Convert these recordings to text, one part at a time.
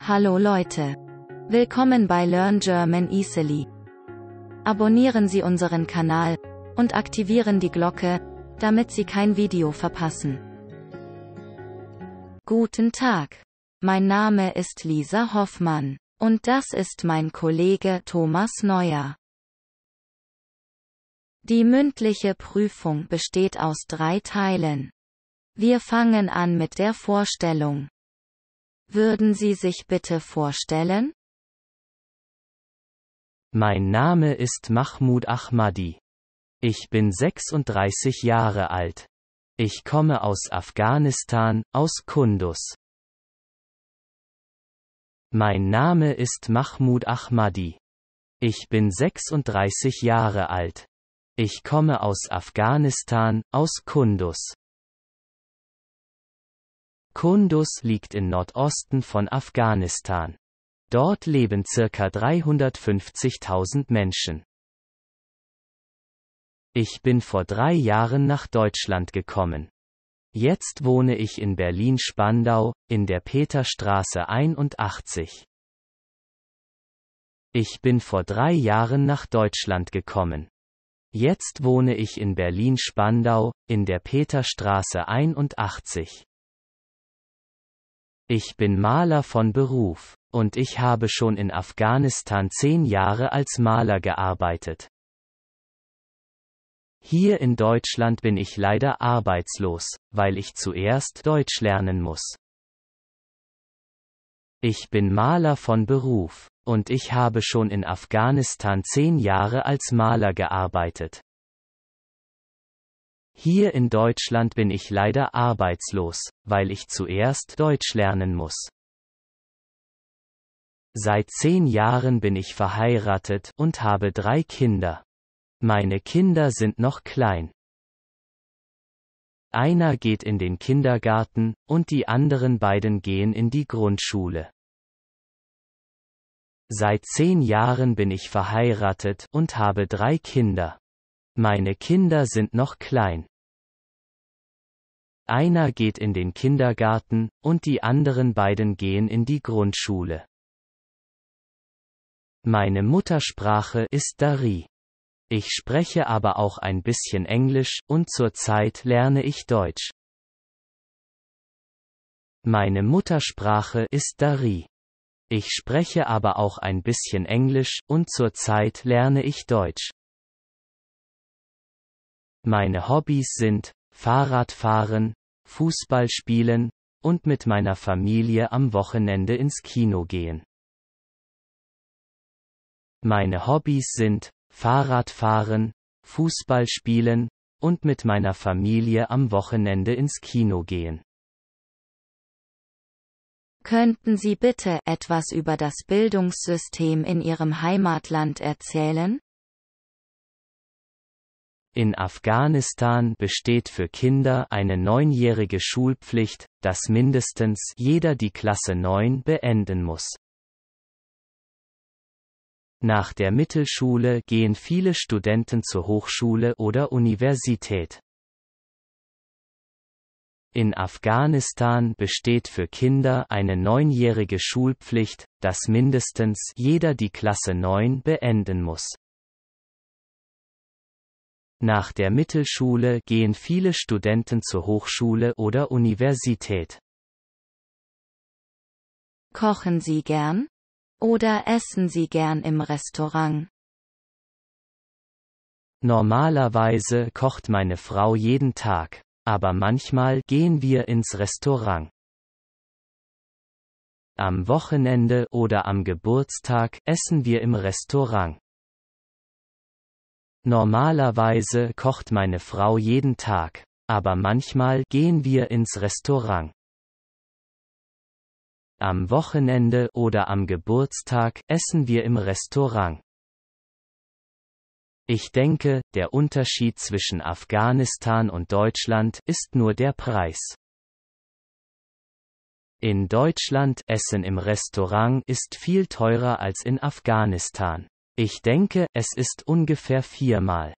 Hallo Leute. Willkommen bei Learn German Easily. Abonnieren Sie unseren Kanal und aktivieren die Glocke, damit Sie kein Video verpassen. Guten Tag. Mein Name ist Lisa Hoffmann und das ist mein Kollege Thomas Neuer. Die mündliche Prüfung besteht aus drei Teilen. Wir fangen an mit der Vorstellung. Würden Sie sich bitte vorstellen? Mein Name ist Mahmoud Ahmadi. Ich bin 36 Jahre alt. Ich komme aus Afghanistan, aus Kundus. Mein Name ist Mahmoud Ahmadi. Ich bin 36 Jahre alt. Ich komme aus Afghanistan, aus Kundus. Kunduz liegt im Nordosten von Afghanistan. Dort leben circa 350.000 Menschen. Ich bin vor drei Jahren nach Deutschland gekommen. Jetzt wohne ich in Berlin-Spandau, in der Peterstraße 81. Ich bin vor drei Jahren nach Deutschland gekommen. Jetzt wohne ich in Berlin-Spandau, in der Peterstraße 81. Ich bin Maler von Beruf. Und ich habe schon in Afghanistan zehn Jahre als Maler gearbeitet. Hier in Deutschland bin ich leider arbeitslos, weil ich zuerst Deutsch lernen muss. Ich bin Maler von Beruf, und ich habe schon in Afghanistan zehn Jahre als Maler gearbeitet. Hier in Deutschland bin ich leider arbeitslos, weil ich zuerst Deutsch lernen muss. Seit zehn Jahren bin ich verheiratet und habe drei Kinder. Meine Kinder sind noch klein. Einer geht in den Kindergarten, und die anderen beiden gehen in die Grundschule. Seit zehn Jahren bin ich verheiratet und habe drei Kinder. Meine Kinder sind noch klein. Einer geht in den Kindergarten, und die anderen beiden gehen in die Grundschule. Meine Muttersprache ist Dari. Ich spreche aber auch ein bisschen Englisch, und zurzeit lerne ich Deutsch. Meine Muttersprache ist Dari. Ich spreche aber auch ein bisschen Englisch, und zurzeit lerne ich Deutsch. Meine Hobbys sind Fahrradfahren, Fußball spielen und mit meiner Familie am Wochenende ins Kino gehen. Meine Hobbys sind Fahrradfahren, Fußball spielen und mit meiner Familie am Wochenende ins Kino gehen. Könnten Sie bitte etwas über das Bildungssystem in Ihrem Heimatland erzählen? In Afghanistan besteht für Kinder eine neunjährige Schulpflicht, dass mindestens jeder die Klasse 9 beenden muss. Nach der Mittelschule gehen viele Studenten zur Hochschule oder Universität. In Afghanistan besteht für Kinder eine neunjährige Schulpflicht, dass mindestens jeder die Klasse 9 beenden muss. Nach der Mittelschule gehen viele Studenten zur Hochschule oder Universität. Kochen Sie gern? Oder essen Sie gern im Restaurant? Normalerweise kocht meine Frau jeden Tag, aber manchmal gehen wir ins Restaurant. Am Wochenende oder am Geburtstag essen wir im Restaurant. Normalerweise kocht meine Frau jeden Tag, aber manchmal gehen wir ins Restaurant. Am Wochenende oder am Geburtstag essen wir im Restaurant. Ich denke, der Unterschied zwischen Afghanistan und Deutschland ist nur der Preis. In Deutschland Essen im Restaurant ist viel teurer als in Afghanistan. Ich denke, es ist ungefähr viermal.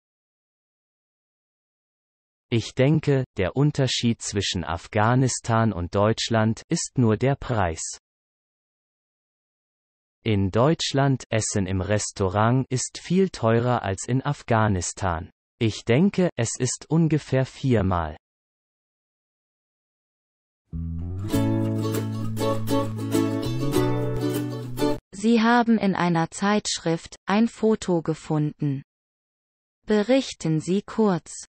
Ich denke, der Unterschied zwischen Afghanistan und Deutschland ist nur der Preis. In Deutschland Essen im Restaurant ist viel teurer als in Afghanistan. Ich denke, es ist ungefähr viermal. Sie haben in einer Zeitschrift ein Foto gefunden. Berichten Sie kurz.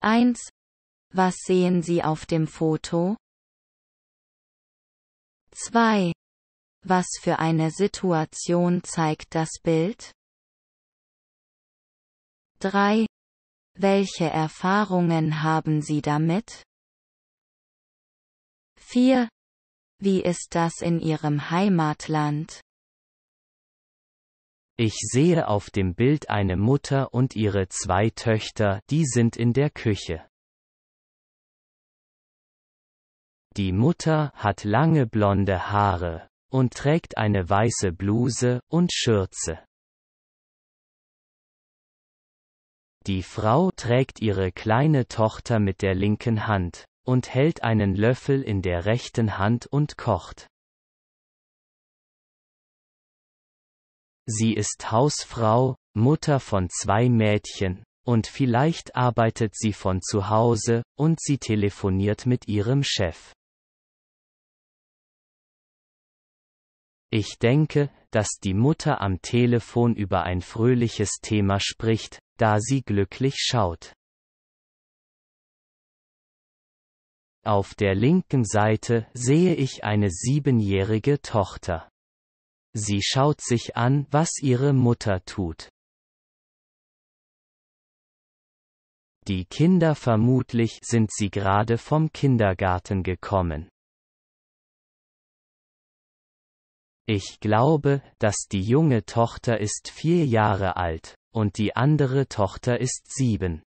1. Was sehen Sie auf dem Foto? 2. Was für eine Situation zeigt das Bild? 3. Welche Erfahrungen haben Sie damit? 4. Wie ist das in Ihrem Heimatland? Ich sehe auf dem Bild eine Mutter und ihre zwei Töchter, die sind in der Küche. Die Mutter hat lange blonde Haare und trägt eine weiße Bluse und Schürze. Die Frau trägt ihre kleine Tochter mit der linken Hand und hält einen Löffel in der rechten Hand und kocht. Sie ist Hausfrau, Mutter von zwei Mädchen, und vielleicht arbeitet sie von zu Hause, und sie telefoniert mit ihrem Chef. Ich denke, dass die Mutter am Telefon über ein fröhliches Thema spricht, da sie glücklich schaut. Auf der linken Seite sehe ich eine siebenjährige Tochter. Sie schaut sich an, was ihre Mutter tut. Die Kinder vermutlich sind sie gerade vom Kindergarten gekommen. Ich glaube, dass die junge Tochter ist vier Jahre alt, und die andere Tochter ist sieben.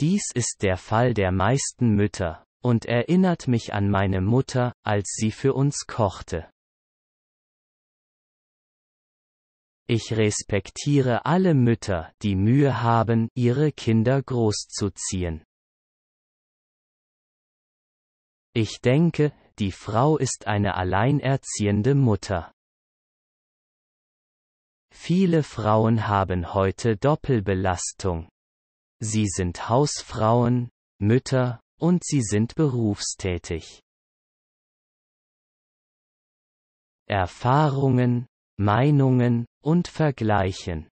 Dies ist der Fall der meisten Mütter, und erinnert mich an meine Mutter, als sie für uns kochte. Ich respektiere alle Mütter, die Mühe haben, ihre Kinder großzuziehen. Ich denke, die Frau ist eine alleinerziehende Mutter. Viele Frauen haben heute Doppelbelastung. Sie sind Hausfrauen, Mütter, und sie sind berufstätig. Erfahrungen, Meinungen und Vergleichen.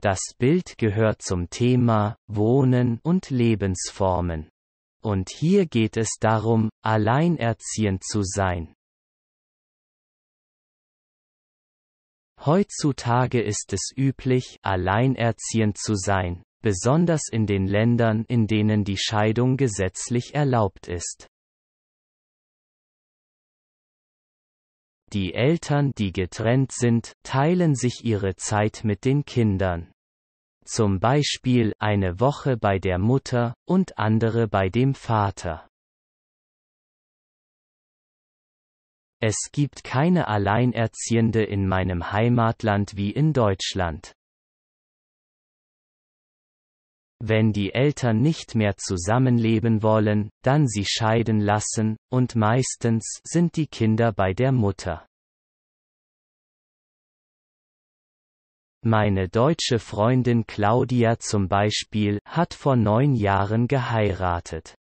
Das Bild gehört zum Thema Wohnen und Lebensformen. Und hier geht es darum, alleinerziehend zu sein. Heutzutage ist es üblich, alleinerziehend zu sein, besonders in den Ländern, in denen die Scheidung gesetzlich erlaubt ist. Die Eltern, die getrennt sind, teilen sich ihre Zeit mit den Kindern. Zum Beispiel eine Woche bei der Mutter und andere bei dem Vater. Es gibt keine Alleinerziehende in meinem Heimatland wie in Deutschland. Wenn die Eltern nicht mehr zusammenleben wollen, dann sie scheiden lassen, und meistens sind die Kinder bei der Mutter. Meine deutsche Freundin Claudia zum Beispiel hat vor neun Jahren geheiratet.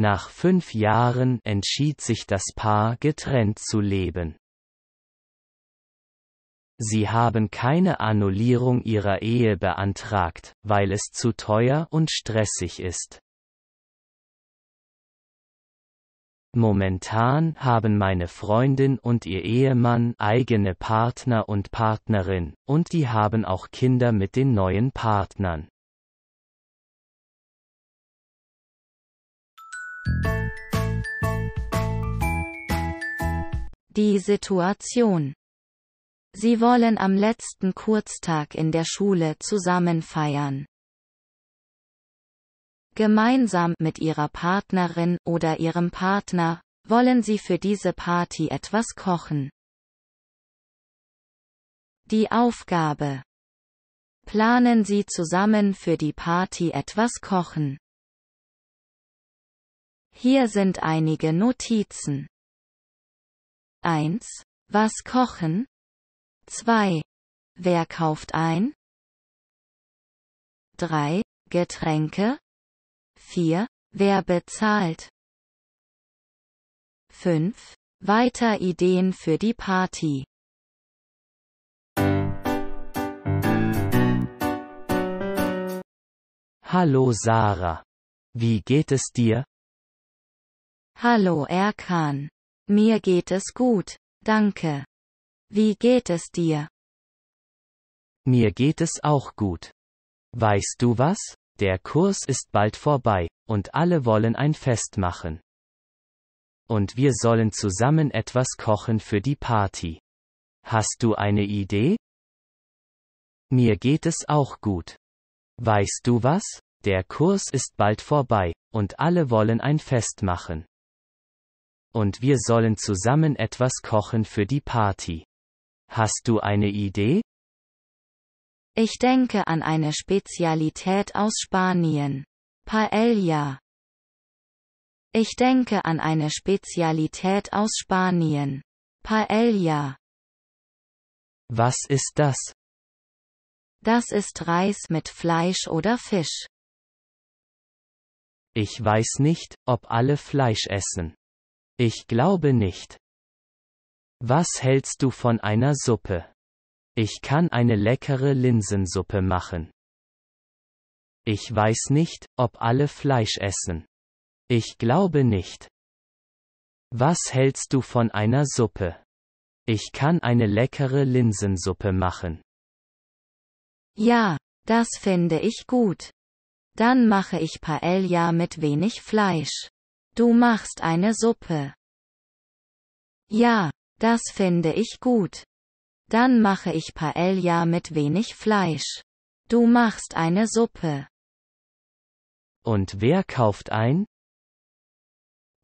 Nach fünf Jahren entschied sich das Paar getrennt zu leben. Sie haben keine Annullierung ihrer Ehe beantragt, weil es zu teuer und stressig ist. Momentan haben meine Freundin und ihr Ehemann eigene Partner und Partnerin, und die haben auch Kinder mit den neuen Partnern. Die Situation Sie wollen am letzten Kurztag in der Schule zusammen feiern. Gemeinsam mit ihrer Partnerin oder ihrem Partner wollen sie für diese Party etwas kochen. Die Aufgabe. Planen Sie zusammen für die Party etwas kochen. Hier sind einige Notizen. 1. Was kochen? 2. Wer kauft ein? 3. Getränke? 4. Wer bezahlt? 5. Weiter Ideen für die Party. Hallo Sarah. Wie geht es dir? Hallo Erkan. Mir geht es gut, danke. Wie geht es dir? Mir geht es auch gut. Weißt du was? Der Kurs ist bald vorbei, und alle wollen ein Fest machen. Und wir sollen zusammen etwas kochen für die Party. Hast du eine Idee? Mir geht es auch gut. Weißt du was? Der Kurs ist bald vorbei, und alle wollen ein Fest machen und wir sollen zusammen etwas kochen für die Party. Hast du eine Idee? Ich denke an eine Spezialität aus Spanien. Paella. Ich denke an eine Spezialität aus Spanien. Paella. Was ist das? Das ist Reis mit Fleisch oder Fisch. Ich weiß nicht, ob alle Fleisch essen. Ich glaube nicht. Was hältst du von einer Suppe? Ich kann eine leckere Linsensuppe machen. Ich weiß nicht, ob alle Fleisch essen. Ich glaube nicht. Was hältst du von einer Suppe? Ich kann eine leckere Linsensuppe machen. Ja, das finde ich gut. Dann mache ich Paella mit wenig Fleisch. Du machst eine Suppe. Ja, das finde ich gut. Dann mache ich Paella mit wenig Fleisch. Du machst eine Suppe. Und wer kauft ein?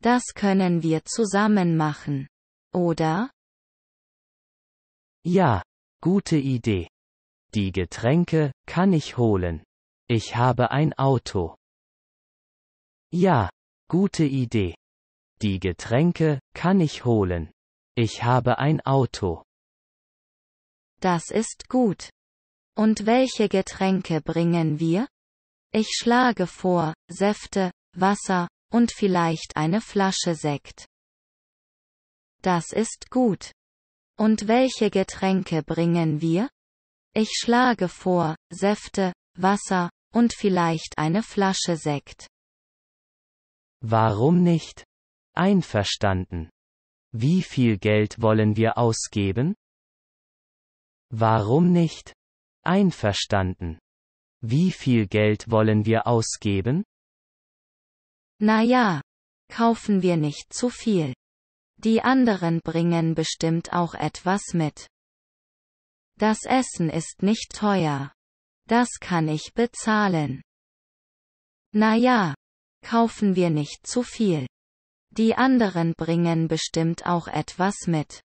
Das können wir zusammen machen. Oder? Ja, gute Idee. Die Getränke kann ich holen. Ich habe ein Auto. Ja, Gute Idee. Die Getränke kann ich holen. Ich habe ein Auto. Das ist gut. Und welche Getränke bringen wir? Ich schlage vor, Säfte, Wasser, und vielleicht eine Flasche Sekt. Das ist gut. Und welche Getränke bringen wir? Ich schlage vor, Säfte, Wasser, und vielleicht eine Flasche Sekt. Warum nicht? Einverstanden. Wie viel Geld wollen wir ausgeben? Warum nicht? Einverstanden. Wie viel Geld wollen wir ausgeben? Na ja, kaufen wir nicht zu viel. Die anderen bringen bestimmt auch etwas mit. Das Essen ist nicht teuer. Das kann ich bezahlen. Na ja, Kaufen wir nicht zu viel. Die anderen bringen bestimmt auch etwas mit.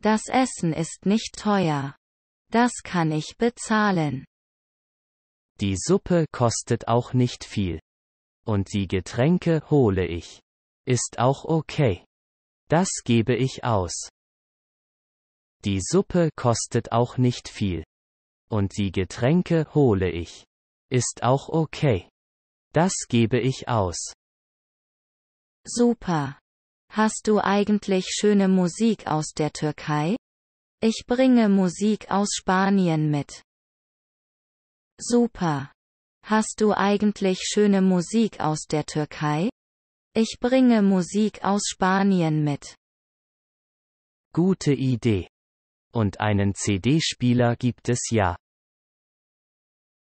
Das Essen ist nicht teuer. Das kann ich bezahlen. Die Suppe kostet auch nicht viel. Und die Getränke hole ich. Ist auch okay. Das gebe ich aus. Die Suppe kostet auch nicht viel. Und die Getränke hole ich. Ist auch okay. Das gebe ich aus. Super. Hast du eigentlich schöne Musik aus der Türkei? Ich bringe Musik aus Spanien mit. Super. Hast du eigentlich schöne Musik aus der Türkei? Ich bringe Musik aus Spanien mit. Gute Idee. Und einen CD-Spieler gibt es ja.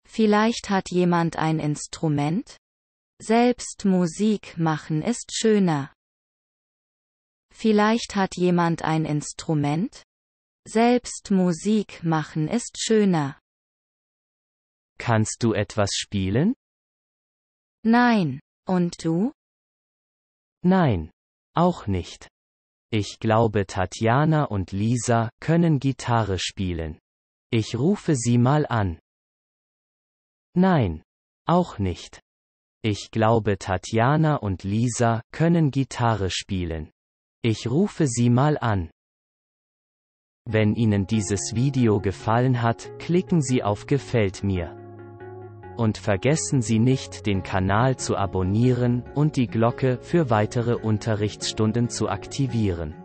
Vielleicht hat jemand ein Instrument? Selbst Musik machen ist schöner. Vielleicht hat jemand ein Instrument? Selbst Musik machen ist schöner. Kannst du etwas spielen? Nein. Und du? Nein. Auch nicht. Ich glaube, Tatjana und Lisa können Gitarre spielen. Ich rufe sie mal an. Nein. Auch nicht. Ich glaube, Tatjana und Lisa können Gitarre spielen. Ich rufe sie mal an. Wenn Ihnen dieses Video gefallen hat, klicken Sie auf Gefällt mir. Und vergessen Sie nicht, den Kanal zu abonnieren und die Glocke für weitere Unterrichtsstunden zu aktivieren.